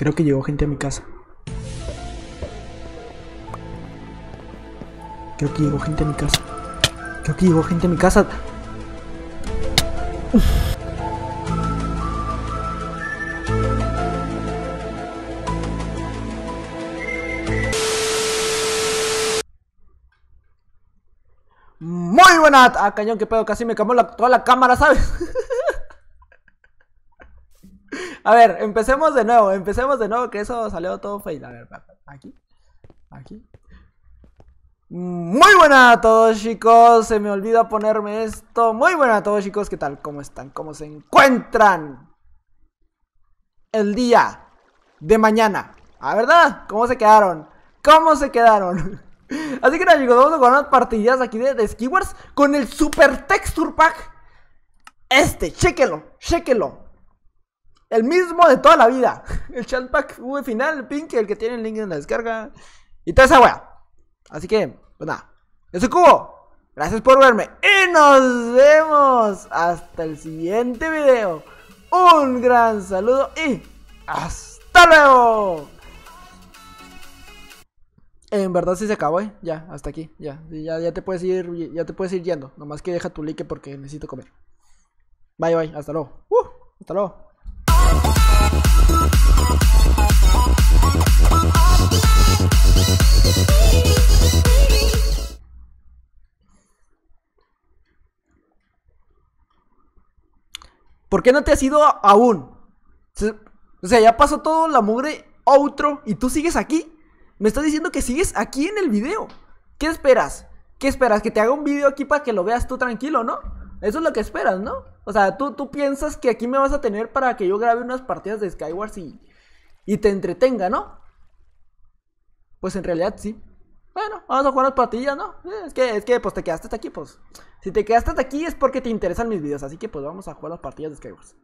Creo que llegó gente a mi casa. Creo que llegó gente a mi casa. Creo que llegó gente a mi casa. Muy buena, Ah, cañón, que pedo, casi me cambió toda la cámara, ¿sabes? A ver, empecemos de nuevo, empecemos de nuevo, que eso salió todo fail. A ver, aquí, aquí. Muy buena a todos chicos, se me olvida ponerme esto. Muy buena a todos chicos, ¿qué tal? ¿Cómo están? ¿Cómo se encuentran? El día de mañana. ¿A verdad? ¿Cómo se quedaron? ¿Cómo se quedaron? Así que nada chicos, vamos a jugar unas partidas aquí de, de con el Super Texture Pack. Este, chéquelo, chéquenlo. El mismo de toda la vida. El chat V final, el Pink, el que tiene el link en la descarga. Y toda esa wea. Así que, pues nada. eso es Cubo. Gracias por verme. Y nos vemos hasta el siguiente video. Un gran saludo y hasta luego. En verdad sí se acabó, eh. Ya, hasta aquí. Ya, ya, te puedes ir, ya te puedes ir yendo. Nomás que deja tu like porque necesito comer. Bye, bye. Hasta luego. Uh, hasta luego. ¿Por qué no te has ido aún? O sea, ya pasó todo la mugre outro y tú sigues aquí. Me estás diciendo que sigues aquí en el video. ¿Qué esperas? ¿Qué esperas? Que te haga un video aquí para que lo veas tú tranquilo, ¿no? Eso es lo que esperas, ¿no? O sea, tú, tú piensas que aquí me vas a tener para que yo grabe unas partidas de Skywars y, y te entretenga, ¿no? Pues en realidad sí. Bueno, vamos a jugar las partidas, ¿no? Eh, es que, es que pues te quedaste hasta aquí, pues. Si te quedaste hasta aquí es porque te interesan mis videos, así que pues vamos a jugar las partidas de Skywars.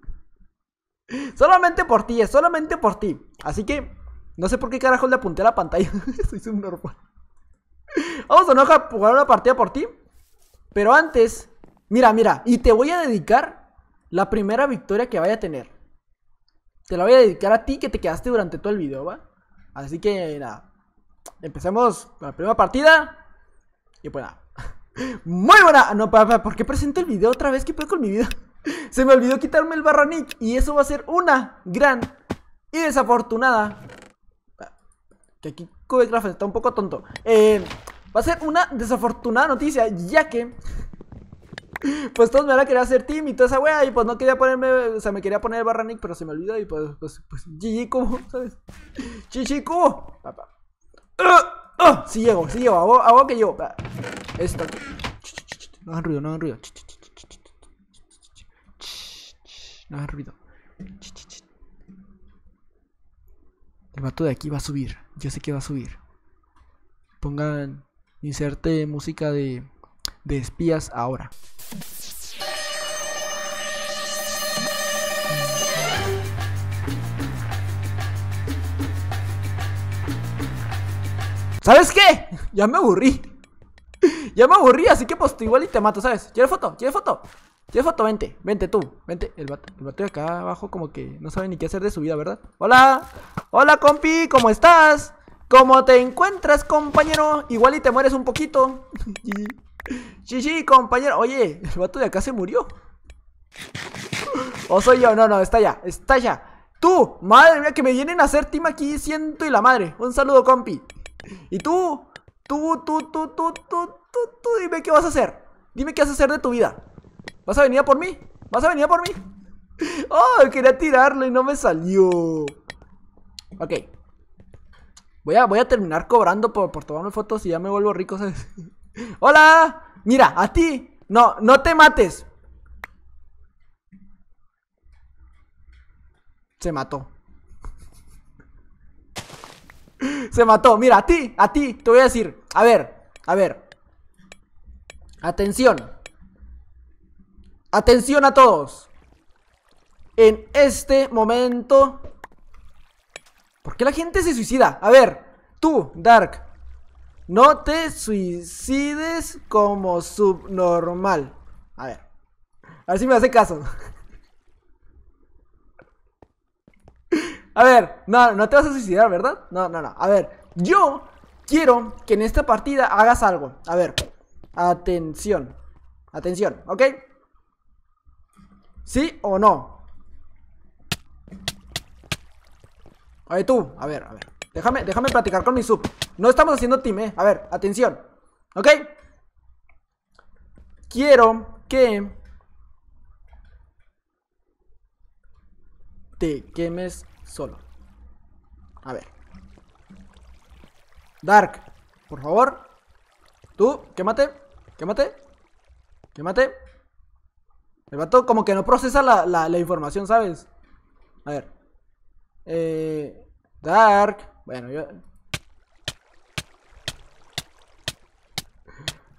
Solamente por ti, es solamente por ti. Así que no sé por qué carajo le apunté a la pantalla. Soy subnormal. Vamos a jugar una partida por ti. Pero antes, mira, mira, y te voy a dedicar la primera victoria que vaya a tener. Te la voy a dedicar a ti que te quedaste durante todo el video, ¿va? Así que nada empecemos con la primera partida. Y pues nada. Muy buena. No, papá, ¿por qué presento el video otra vez? que pues con mi vida? Se me olvidó quitarme el barranic. Y eso va a ser una gran y desafortunada. Que aquí Crafts está un poco tonto. Eh, va a ser una desafortunada noticia, ya que. Pues todos me van a querer hacer team y toda esa wea. Y pues no quería ponerme. O sea, me quería poner el barranic, pero se me olvidó. Y pues, pues, pues, GG, ¿cómo? ¿Sabes? GG, Papá. Ah, ah. Si llego, si llego. Hago, que llego. Ah. Esto. No hagan ruido, no hagan ruido. No hagan ruido. El vato de aquí va a subir. Yo sé que va a subir. Pongan. Inserte música de. De espías ahora. ¿Sabes qué? Ya me aburrí. Ya me aburrí, así que pues igual y te mato, ¿sabes? ¿Quieres foto? ¿Quieres foto? ¿Quieres foto? Vente, vente tú, vente. El vato, de acá abajo como que no sabe ni qué hacer de su vida, ¿verdad? Hola, hola compi, ¿cómo estás? ¿Cómo te encuentras, compañero? Igual y te mueres un poquito. Sí, sí, compañero. Oye, el vato de acá se murió. O soy yo, no, no, está ya, está ya. Tú, madre mía, que me vienen a hacer team aquí, siento y la madre. Un saludo, compi. Y tú, tú, tú, tú, tú, tú, tú, tú, dime qué vas a hacer. Dime qué vas a hacer de tu vida. ¿Vas a venir a por mí? ¿Vas a venir a por mí? Oh, quería tirarlo y no me salió. Ok. Voy a, voy a terminar cobrando por, por tomarme fotos y ya me vuelvo rico, ¡Hola! Mira, a ti. No, no te mates. Se mató. Se mató. Mira, a ti, a ti, te voy a decir. A ver, a ver. Atención. Atención a todos. En este momento... ¿Por qué la gente se suicida? A ver, tú, Dark. No te suicides como subnormal. A ver. A ver si me hace caso. A ver, no, no te vas a suicidar, ¿verdad? No, no, no. A ver, yo quiero que en esta partida hagas algo. A ver, atención. Atención, ¿ok? ¿Sí o no? A ver, tú, a ver, a ver. Déjame, déjame platicar con mi sub. No estamos haciendo team, eh. A ver, atención. ¿Ok? Quiero que... Te quemes solo. A ver. Dark, por favor. Tú, quémate, quémate, quémate. El vato como que no procesa la, información, ¿sabes? A ver. Eh, Dark. Bueno, yo...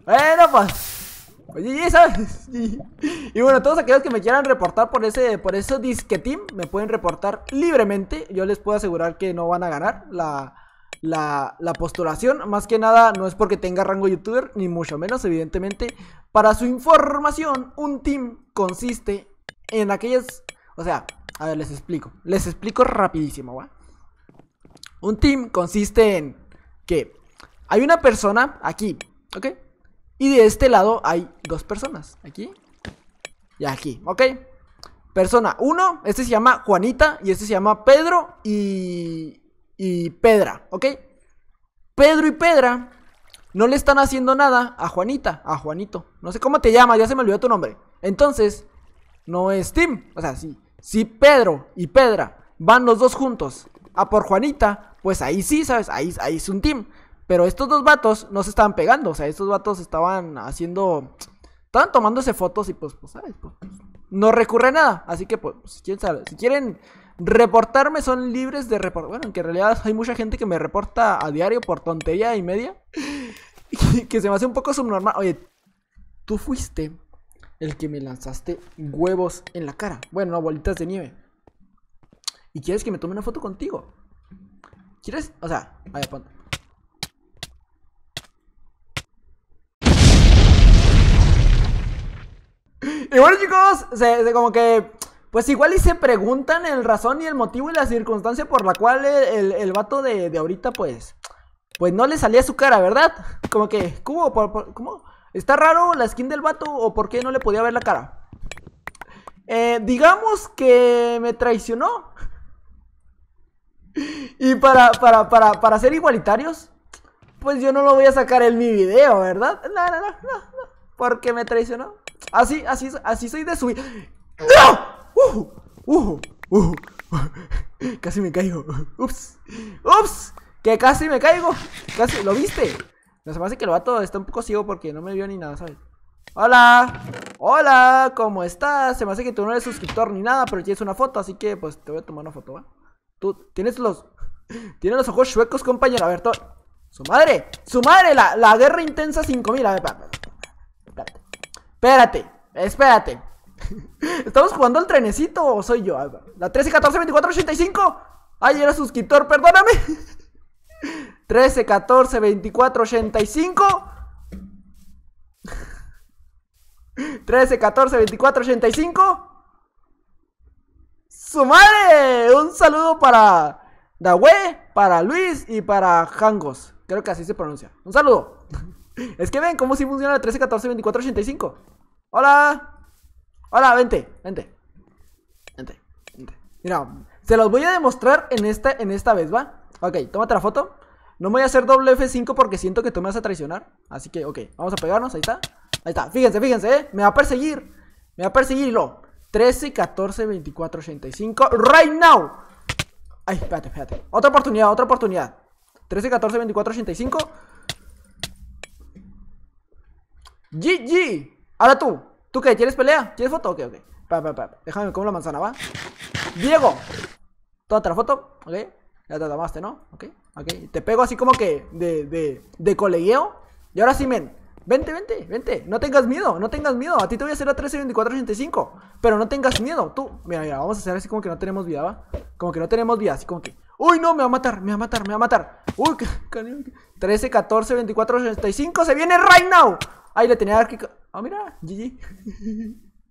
Bueno, pues... y bueno, todos aquellos que me quieran reportar por ese por eso team me pueden reportar libremente. Yo les puedo asegurar que no van a ganar la, la, la, postulación. Más que nada, no es porque tenga rango youtuber, ni mucho menos, evidentemente. Para su información, un team consiste en aquellas... O sea, a ver, les explico. Les explico rapidísimo, ¿va? Un team consiste en que hay una persona aquí, ¿ok? Y de este lado hay dos personas. Aquí y aquí, ¿ok? Persona 1, este se llama Juanita y este se llama Pedro y, y Pedra, ¿ok? Pedro y Pedra no le están haciendo nada a Juanita, a Juanito. No sé cómo te llamas, ya se me olvidó tu nombre. Entonces, no es team, O sea, si, si Pedro y Pedra van los dos juntos a por Juanita, pues ahí sí, ¿sabes? Ahí, ahí es un team. Pero estos dos vatos no se estaban pegando, o sea, estos vatos estaban haciendo... Estaban tomándose fotos y pues, pues ¿sabes? Pues, no recurre nada. Así que, pues, si pues, quieren, si quieren reportarme, son libres de reportar. Bueno, que en realidad hay mucha gente que me reporta a diario por tontería y media. que se me hace un poco subnormal. Oye, tú fuiste el que me lanzaste huevos en la cara. Bueno, bolitas de nieve. ¿Y quieres que me tome una foto contigo? ¿Quieres? O sea, vaya, Y bueno, chicos, como que. Pues igual y se preguntan el razón y el motivo y la circunstancia por la cual el, el, vato de, ahorita, pues. Pues no le salía su cara, ¿verdad? Como que, ¿cómo? ¿Cómo? ¿Está raro la skin del vato o por qué no le podía ver la cara? Eh, digamos que me traicionó. Y para, para, para ser igualitarios, pues yo no lo voy a sacar en mi video, ¿verdad? No, no, no, no, no porque me traicionó. Así, así, así soy de subir. ¡No! Uh, uh, uh, uh. casi me caigo. Ups. Ups. Que casi me caigo. Casi, ¿lo viste? me hace que el vato está un poco ciego porque no me vio ni nada, ¿sabes? Hola, hola, ¿cómo estás? Se me hace que tú no eres suscriptor ni nada, pero tienes una foto, así que pues te voy a tomar una foto, ¿va? Tú tienes los. Tienes los ojos suecos, compañero. A ver, ¿todo? ¡Su madre! ¡Su madre! La, guerra intensa 5000. A ver, pa, Espérate, espérate. Estamos jugando al trenecito o soy yo. La 13, 14, 24, 85. Ay, era suscriptor, perdóname. 13, 14, 24, 85. 13, 14, 24, 85. ¡Su madre! Un saludo para Dawe, para Luis y para Hangos, Creo que así se pronuncia. Un saludo. Es que ven cómo si funciona la 13, 14, 24, 85. ¡Hola! ¡Hola! Vente, vente. Vente, vente. Mira, se los voy a demostrar en esta, en esta vez, ¿va? Ok, tómate la foto. No me voy a hacer doble F5 porque siento que tú me vas a traicionar. Así que, ok, vamos a pegarnos. Ahí está. Ahí está. Fíjense, fíjense, ¿eh? Me va a perseguir. Me va a perseguirlo 13, 14, 24, 85. Right now. Ay, espérate, espérate. Otra oportunidad, otra oportunidad. 13, 14, 24, 85. GG. Ahora tú. ¿Tú qué? ¿Quieres pelea? ¿Quieres foto? Ok, ok. Pa, pa, Déjame como la manzana, ¿va? Diego. ¿Toda otra foto. Ok. Ya te tomaste, ¿no? Ok, ok. Te pego así como que de, de, de colegueo. Y ahora sí, men. Vente, vente, vente. No tengas miedo, no tengas miedo. A ti te voy a hacer a 13, 24, Pero no tengas miedo. Tú, mira, mira, vamos a hacer así como que no tenemos vida, ¿va? Como que no tenemos vida, así como que. Uy, no, me va a matar, me va a matar, me va a matar. Uy, qué 13, 14, 24, 85. Se viene right now. Ahí tenía que... Ah, mira, GG.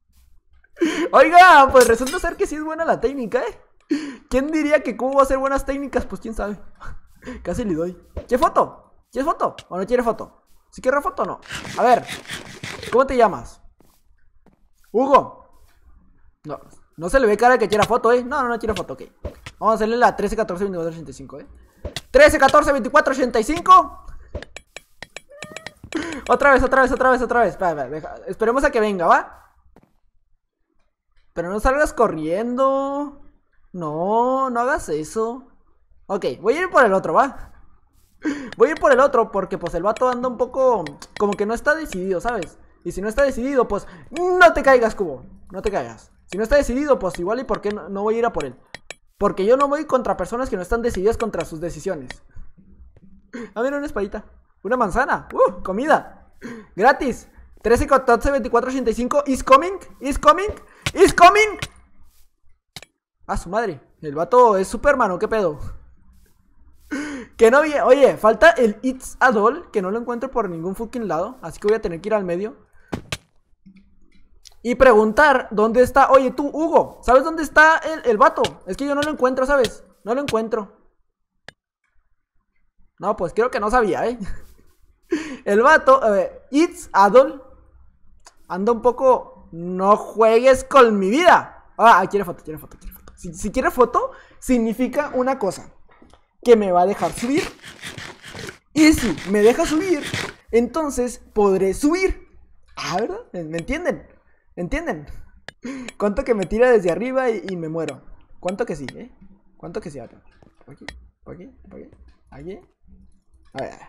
Oiga, pues resulta ser que sí es buena la técnica, ¿eh? ¿Quién diría que Cubo va a hacer buenas técnicas? Pues quién sabe. Casi le doy. ¿Qué foto? ¿Quieres foto? ¿O no quiere foto? ¿Si quiere foto o no? A ver, ¿cómo te llamas? Hugo. No, no se le ve cara que quiera foto, ¿eh? No, no, no quiere foto, ok. Vamos a hacerle la 13, 14, ¿eh? 13, 14, otra vez, otra vez, otra vez, otra vez. esperemos a que venga, ¿va? Pero no salgas corriendo. No, no hagas eso. Ok, voy a ir por el otro, ¿va? Voy a ir por el otro porque pues el vato anda un poco... Como que no está decidido, ¿sabes? Y si no está decidido, pues... No te caigas, Cubo. No te caigas. Si no está decidido, pues igual y por qué no, no voy a ir a por él. Porque yo no voy contra personas que no están decididas contra sus decisiones. A ver, una espadita. Una manzana. ¡Uh! Comida. Gratis. 13, 14, 24, 85. Is coming. Is coming. Is coming. Ah, su madre. El vato es Superman, qué pedo? Que no vi. Oye, falta el It's Adol, que no lo encuentro por ningún fucking lado. Así que voy a tener que ir al medio. Y preguntar dónde está. Oye, tú, Hugo, ¿sabes dónde está el, el vato? Es que yo no lo encuentro, ¿sabes? No lo encuentro. No, pues creo que no sabía, ¿eh? El vato, ver, It's Adol, anda un poco, no juegues con mi vida. Ah, ah quiere foto, quiere foto, quiere foto. Si, quiere foto, significa una cosa, que me va a dejar subir. Y si me deja subir, entonces podré subir. Ah, ¿verdad? ¿Me entienden? ¿Me entienden? ¿Cuánto que me tira desde arriba y, me muero? ¿Cuánto que sí, eh? ¿Cuánto que sí? ¿Por aquí? ¿Por aquí? aquí? ¿Aquí? A ver, a ver.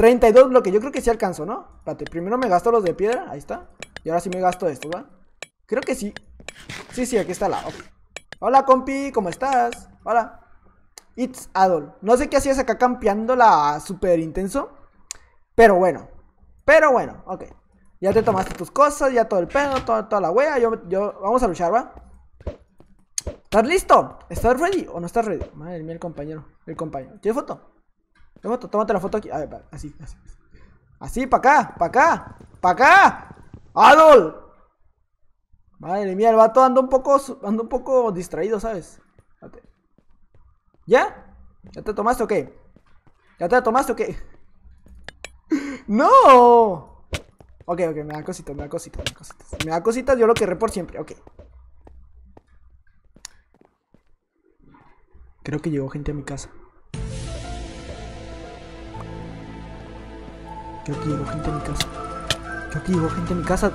32 bloques, yo creo que sí alcanzó, ¿no? Espérate, primero me gasto los de piedra, ahí está. Y ahora sí me gasto estos, ¿va? Creo que sí. Sí, sí, aquí está la... Hola, compi, ¿cómo estás? Hola. It's Adol. No sé qué hacías acá campeando la super intenso. Pero bueno. Pero bueno, ok. Ya te tomaste tus cosas, ya todo el pedo, toda, toda la wea. Yo, yo, vamos a luchar, ¿va? ¿Estás listo? ¿Estás ready o no estás ready? Madre mía, el compañero. El compañero. ¿Tiene foto? Tómate, la foto aquí. A ver, así, así. Así, para acá, para acá, para acá. ¡Adol! Madre mía, el vato anda un poco, anda un poco distraído, ¿sabes? ¿Ya? ¿Ya te tomaste o qué? ¿Ya te tomaste o qué? ¡No! Ok, ok, me da cositas, me da cositas, me da cositas. Me da cositas, yo lo querré por siempre, ok. Creo que llegó gente a mi casa. yo aquí gente en mi casa. yo aquí gente a mi casa.